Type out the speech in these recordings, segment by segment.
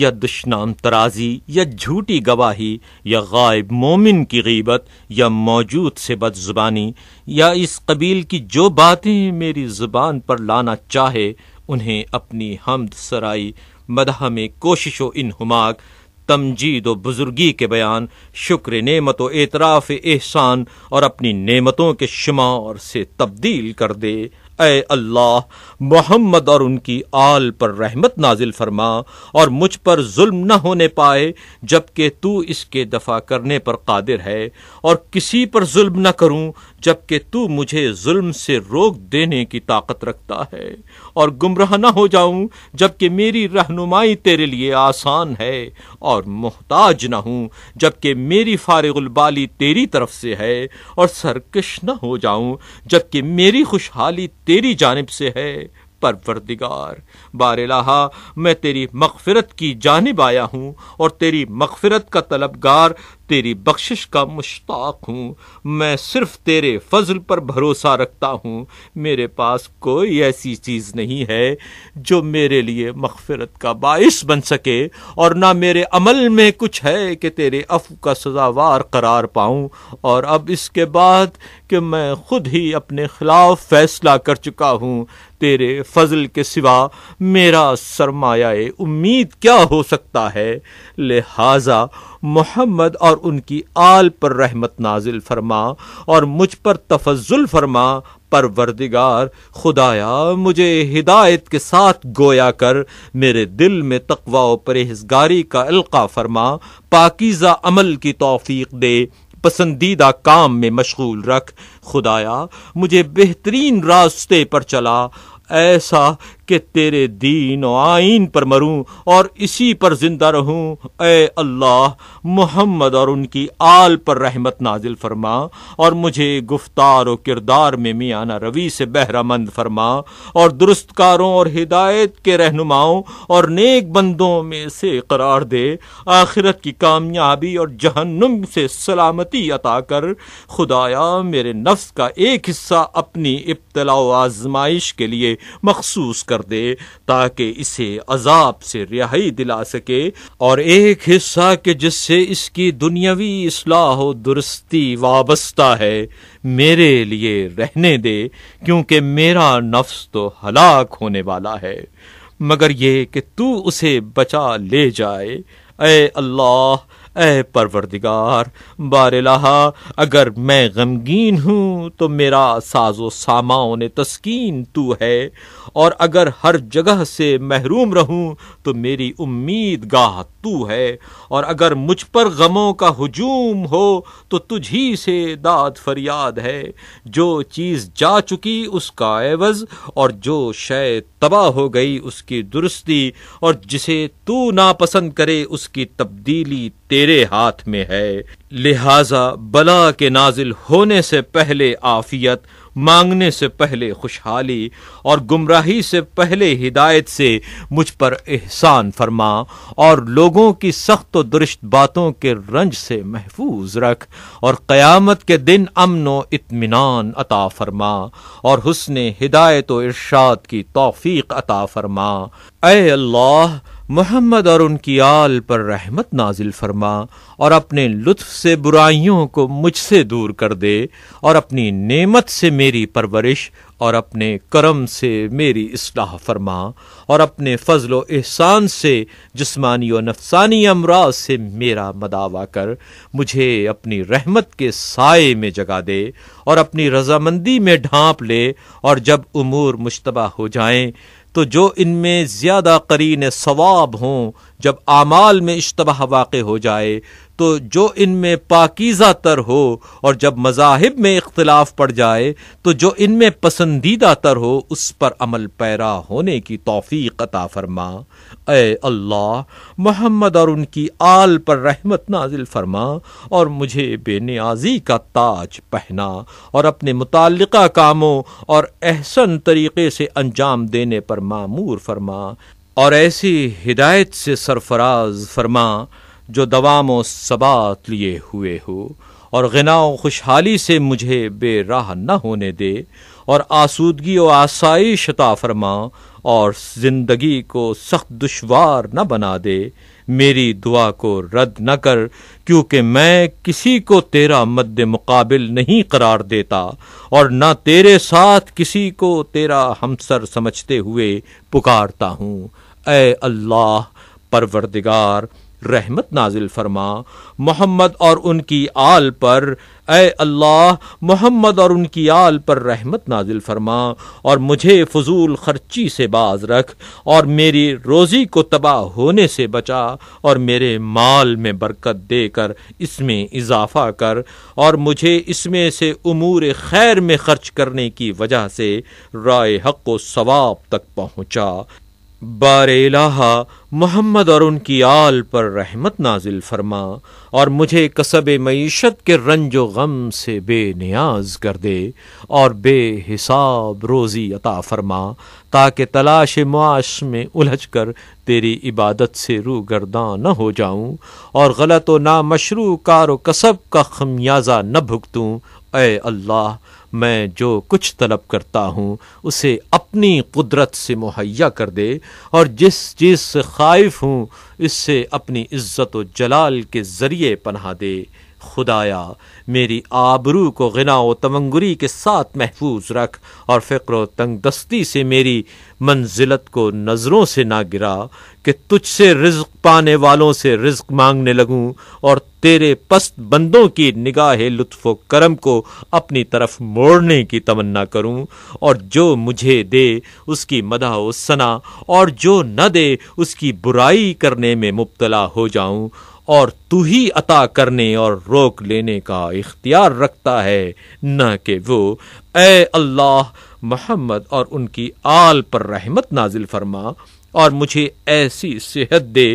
या दुश्नाम तराजी या झूठी गवाही या गायब मोमिन की गीबत या मौजूद से बदजुबानी या इस कबील की जो बातें मेरी ज़ुबान पर लाना चाहे उन्हें अपनी हमद सराई मदह में कोशिश व इन हमाक तमजीद व बुजुर्गी के बयान शुक्र नेमत व एतराफ़ एहसान और अपनी नेमतों के शुमार से तब्दील कर दे ए अल्लाह मोहम्मद और उनकी आल पर रहमत नाजिल फरमा और मुझ पर जुल्म न होने पाए जबकि तू इसके दफा करने पर कादिर है और किसी पर जुल्म न करूं जबकि तू मुझे जुल्म से रोक देने की ताकत रखता है और गुमराह न हो जाऊं जबकि मेरी रहनुमाई तेरे लिए आसान है और मोहताज न हूं जबकि मेरी बाली तेरी तरफ से है और सरकश न हो जाऊं जबकि मेरी खुशहाली तेरी जानब से है परवरदिगार बारलाहा मैं तेरी मगफिरत की जानब आया हूँ और तेरी मगफिरत का तलबगार तेरी बख्शिश का मुश्ताक हूँ मैं सिर्फ तेरे फजल पर भरोसा रखता हूँ मेरे पास कोई ऐसी चीज़ नहीं है जो मेरे लिए मगफरत का बायस बन सके और ना मेरे अमल में कुछ है कि तेरे अफ का सजावार करार पाऊँ और अब इसके बाद कि मैं खुद ही अपने ख़िलाफ़ फ़ैसला कर चुका हूँ तेरे फजल के सिवा मेरा सरमाया उम्मीद क्या हो सकता है लिहाजा मोहम्मद और उनकी आल पर रहमत नाजिल फरमा और मुझ पर तफजुल फरमा परवरदिगार खुदाया मुझे हिदायत के साथ गोया कर मेरे दिल में तकवा और परहेजगारी का अलका फरमा पाकिज़ा अमल की तोफ़ी दे पसंदीदा काम में मशगूल रख खुदाया मुझे बेहतरीन रास्ते पर चला ऐसा कि तेरे दीन और आइन पर मरूं और इसी पर जिंदा रहूं ए अल्लाह मोहम्मद और उनकी आल पर रहमत नाजिल फरमा और मुझे गुफ्तार और किरदार में मियाना रवि से बहरामंद फरमा और दुरुस्तकारों और हिदायत के रहनुमाओं और नेक बंदों में से करार दे आखिरत की कामयाबी और जहन्नुम से सलामती अता कर खुदाया मेरे नफ्स का एक हिस्सा अपनी इब्तला आजमाइश के लिए मखसूस कर कर दे ताकि इसे अजाब से रिहाई दिला सके और एक हिस्सा के जिससे इसकी दुनियावी असलाह दुरुस्ती वाबस्ता है मेरे लिए रहने दे क्योंकि मेरा नफ्स तो हलाक होने वाला है मगर ये कि तू उसे बचा ले जाए अल्लाह ए परवरदिगार बारहा अगर मैं गमगीन हूँ तो मेरा साजो सामाओं ने तस्कीन तू है और अगर हर जगह से महरूम रहूँ तो मेरी उम्मीद गाह तू है और अगर मुझ पर गमों का हजूम हो तो तुझी से दाद फरियाद है जो चीज़ जा चुकी उसका एवज और जो शय तबाह हो गई उसकी दुरुस्ती और जिसे तू नापसंद करे उसकी तब्दीली तेरे हाथ में है लिहाजा बला के नाजिल होने से पहले आफियत मांगने से पहले खुशहाली और गुमराही से पहले हिदायत से मुझ पर एहसान फरमा और लोगों की सख्त दुरुस्त बातों के रंज से महफूज रख और क़यामत के दिन अमन व इतमान अता फरमा और हुसन हिदायत व इर्शाद की तोफीक अता फरमा अल्लाह मोहम्मद और उनकी आल पर रहमत नाजिल फरमा और अपने लुत्फ से बुराइयों को मुझसे दूर कर दे और अपनी नेमत से मेरी परवरिश और अपने करम से मेरी असलाह फरमा और अपने फजल एहसान से जिसमानी और नफसानी अमराज से मेरा मदावा कर मुझे अपनी रहमत के साय में जगा दे और अपनी रजामंदी में ढांप ले और जब उमूर मुशतबा हो जाएं तो जो इनमें ज़्यादा करीन सवाब हों जब आमाल में इश्तबा वाक़ हो जाए तो जो इनमें पाकिज़ा तर हो और जब मजाहब में इख्तलाफ पड़ जाए तो जो इनमें पसंदीदा तर हो उस पर अमल पैरा होने की तोफ़ी कता फरमा ए अल्लाह मोहम्मद और उनकी आल पर रहमत नाजिल फरमा और मुझे बेनियाजी का ताज पहना और अपने मुतल कामों और एहसन तरीक़े से अंजाम देने पर मामूर फरमा और ऐसी हिदायत से सरफराज फरमा जो दवाम व सबात लिए हुए हो और गना खुशहाली से मुझे बेराह न होने दे और आसूदगी व आसाइश ताफरमा फरमा और ज़िंदगी को सख्त दुशवार न बना दे मेरी दुआ को रद्द न कर क्योंकि मैं किसी को तेरा मद्द मुकाबिल नहीं करार देता और न तेरे साथ किसी को तेरा हमसर समझते हुए पुकारता हूँ ए अल्लाह परवरदिगार रहमत नाजिल फरमा मोहम्मद और उनकी आल पर ए अल्लाह मोहम्मद और उनकी आल पर रहमत नाजिल फरमा और मुझे फजूल खर्ची से बाज रख और मेरी रोज़ी को तबाह होने से बचा और मेरे माल में बरकत देकर इसमें इजाफा कर और मुझे इसमें से उमूर खैर में खर्च करने की वजह से राय हक को सवाब तक पहुँचा बार मोहम्मद और उनकी आल पर रहमत नाजिल फरमा और मुझे कसब मीशत के रंज गम से बेनियाज कर दे और बेहिसाब रोज़ी अता फरमा ताकि तलाश मुआश में उलझ कर तेरी इबादत से रूगर्दा न हो जाऊँ और गलत व नामशरू कार कसब का खमियाजा न भुगतूँ ए अल्लाह मैं जो कुछ तलब करता हूँ उसे अपनी कुदरत से मुहैया कर दे और जिस चीज़ से खाइफ हूँ इससे अपनी इज्जत व जलाल के ज़रिए पनाह दे खुदाया मेरी आबरू को गना व तमंगरी के साथ महफूज रख और फ़िक्र तंग दस्ती से मेरी मंजिलत को नज़रों से ना गिरा कि तुझसे रिज्क पाने वालों से रिज्क मांगने लगूं और तेरे पस्त बंदों की निगाह लुत्फ़ करम को अपनी तरफ मोड़ने की तमन्ना करूं और जो मुझे दे उसकी मदा सना और जो न दे उसकी बुराई करने में मुबतला हो जाऊं और तू ही अता करने और रोक लेने का इख्तियार रखता है न कि वो ए अल्लाह मोहम्मद और उनकी आल पर रहमत नाजिल फरमा और मुझे ऐसी सेहत दे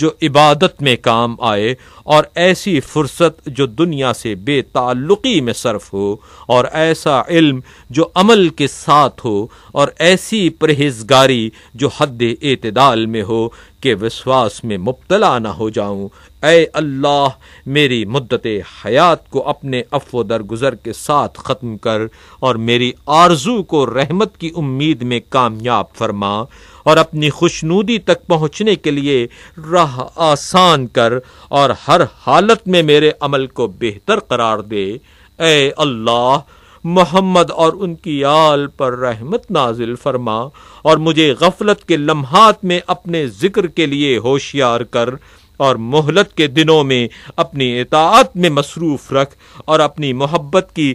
जो इबादत में काम आए और ऐसी फुर्सत जो दुनिया से बेताल्लुकी में सर्फ हो और ऐसा इल्म जो अमल के साथ हो और ऐसी परहेजगारी जो हद एतदाल में हो के विश्वास में मुबतला ना हो जाऊं ए अल्लाह मेरी मुद्दत हयात को अपने अफो दरगुजर के साथ ख़त्म कर और मेरी आरजू को रहमत की उम्मीद में कामयाब फरमा और अपनी खुशनूदी तक पहुंचने के लिए राह आसान कर और हर हालत में मेरे अमल को बेहतर करार दे ए अल्लाह मोहम्मद और उनकी आल पर रहमत नाजिल फरमा और मुझे गफलत के लम्हात में अपने जिक्र के लिए होशियार कर और मोहलत के दिनों में अपनी इतात में मसरूफ़ रख और अपनी मोहब्बत की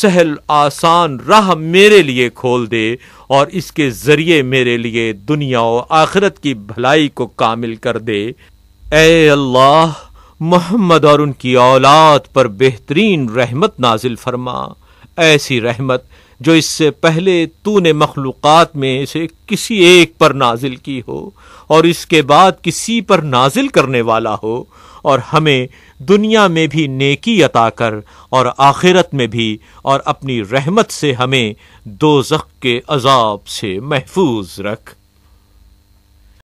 सहल आसान राह मेरे लिए खोल दे और इसके ज़रिए मेरे लिए दुनिया और आखिरत की भलाई को कामिल कर दे ए अल्लाह मोहम्मद और उनकी औलाद पर बेहतरीन रहमत नाजिल फरमा ऐसी रहमत जो इससे पहले ने मखलूक़ात में से किसी एक पर नाजिल की हो और इसके बाद किसी पर नाजिल करने वाला हो और हमें दुनिया में भी नेकी अता कर और आखिरत में भी और अपनी रहमत से हमें दो जख् के अजाब से महफूज रख